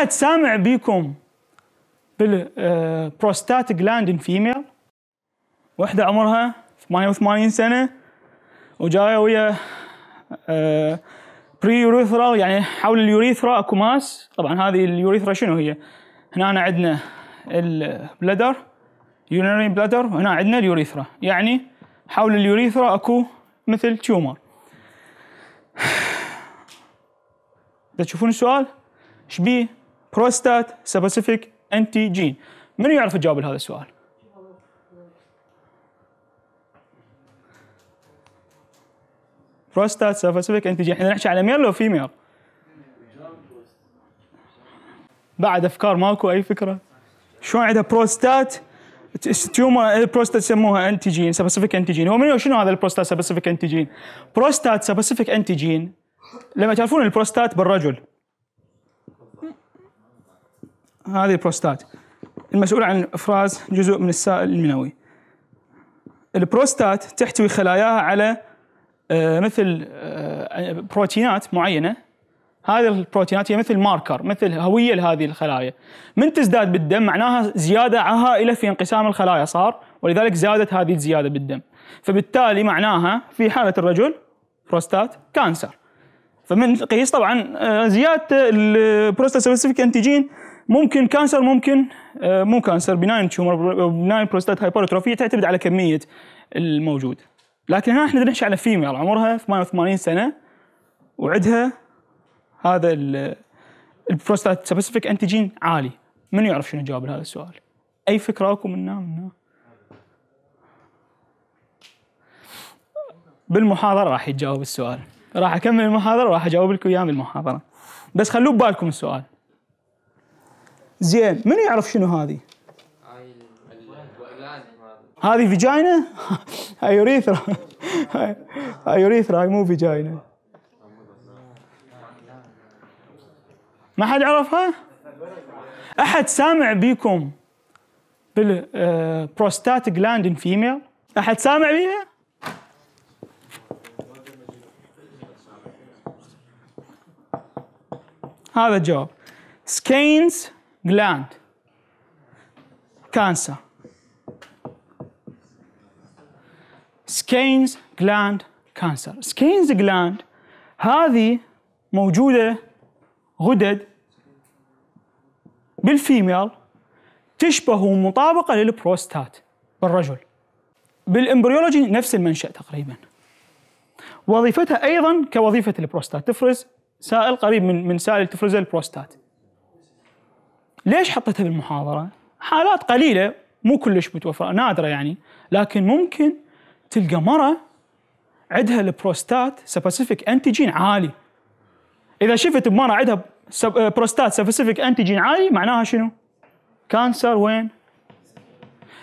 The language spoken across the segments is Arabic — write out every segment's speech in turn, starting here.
احد سامع بيكم بالبروستات ان فيميل وحده عمرها 88 سنه وجايه ويا بري آه، يوريثرا يعني حول اليوريثرا اكو ماس طبعا هذه اليوريثرا شنو هي؟ هنا عندنا البلدر يورينري بلدر وهنا عندنا اليوريثرا يعني حول اليوريثرا اكو مثل تيومر تشوفون السؤال شبيه بروستات سبيسيفيك انتي جين من يعرف الجواب لهذا السؤال بروستات سبيسيفيك انتي جين احنا نحكي على ميل لو فيميل بعد افكار ماكو اي فكره شو عندها بروستات تيومر البروستات يسموها انتيجين سبيسيفيك انتيجين هو منو شنو هذا البروستات سبيسيفيك انتيجين بروستات سبيسيفيك انتيجين لما تعرفون البروستات بالرجل هذه البروستات المسؤول عن افراز جزء من السائل المنوي البروستات تحتوي خلاياها على آه، مثل آه، بروتينات معينه هذه البروتينات هي مثل ماركر مثل هويه لهذه الخلايا من تزداد بالدم معناها زياده هائله في انقسام الخلايا صار ولذلك زادت هذه الزياده بالدم فبالتالي معناها في حاله الرجل بروستات كانسر فمن قيس طبعا آه، زياده البروستات سبيسيفيك انتيجين ممكن كانسر ممكن آه، مو كانسر بناين تيومر بناين بروستات هايبرتروفيه تعتمد على كميه الموجود لكن هنا احنا بنحكي على فيميل عمرها 88 سنه وعدها هذا البروستات سبيسيفيك انتيجين عالي من يعرف شنو الجواب لهذا السؤال اي فكره اكو منا منا بالمحاضره راح يتجاوب السؤال راح اكمل المحاضره وراح اجاوب لكم اياه بالمحاضره بس خلوه ببالكم السؤال زين من يعرف شنو هذه؟ هذه فيجاينا؟ هاي اريثرا هاي اريثرا هاي مو فيجاينا ما حد عرفها؟ احد سامع بيكم بالبروستات جلاند ان فيميل؟ احد سامع بيها؟ هذا الجواب سكينز جلاند كانسر سكينز جلاند كانسر سكينز جلاند هذه موجودة غدد بالفيميل تشبه مطابقة للبروستات بالرجل بالامبريولوجي نفس المنشأ تقريبا وظيفتها أيضا كوظيفة البروستات تفرز سائل قريب من من سائل تفرزه البروستات ليش حطيتها بالمحاضرة؟ حالات قليلة مو كلش متوفرة نادرة يعني لكن ممكن تلقى مرة عندها البروستات سبيسيفيك انتيجين عالي اذا شفت بمرة عندها بروستات سبيسيفيك انتيجين عالي معناها شنو؟ كانسر وين؟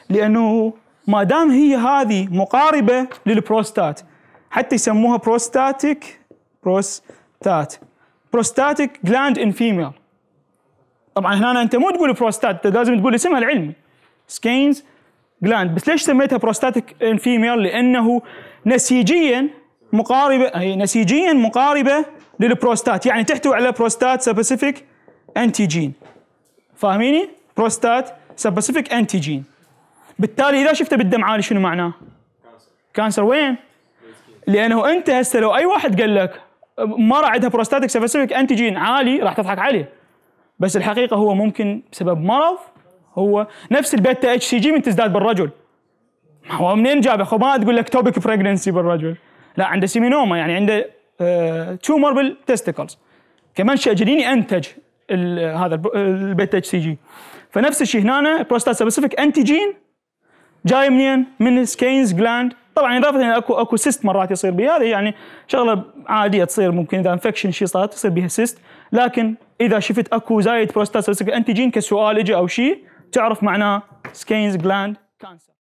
لانه ما دام هي هذه مقاربة للبروستات حتى يسموها بروستاتيك بروستات بروستاتيك جلاند ان فيميل طبعا هنا انت مو تقول بروستات انت لازم تقول اسمها العلمي سكينز جلاند بس ليش سميتها بروستاتيك انفيمير لانه نسيجيا مقاربه هي نسيجيا مقاربه للبروستات يعني تحتوي على بروستات سبيسيفيك انتيجين فاهميني بروستات سبيسيفيك انتيجين بالتالي اذا شفته بالدم عالي شنو معناه كانسر وين لانه انت هسه لو اي واحد قال لك مره عندها بروستاتيك سبيسيفيك انتيجين عالي راح تضحك عليه بس الحقيقه هو ممكن بسبب مرض هو نفس البيتا اتش سي جي من تزداد بالرجل هو منين جابه اخو ما تقول لك توبك بريجننسي بالرجل لا عنده سيمينوما يعني عنده تومور آه، بالتستيكلز كمان شيء جنيني انتج هذا البيتا اتش سي جي فنفس الشيء هنا بروستات سبيسيفيك انتيجين جاي منين؟ من سكينز جلاند طبعا اضافه الى اكو اكو سيست مرات يصير بها هذه يعني شغله عاديه تصير ممكن اذا انفكشن شيء صارت يصير بها سيست لكن اذا شفت اكو زايد بروستات انتيجين كسؤال اجى او شيء تعرف معناه سكينز جلاند كانسر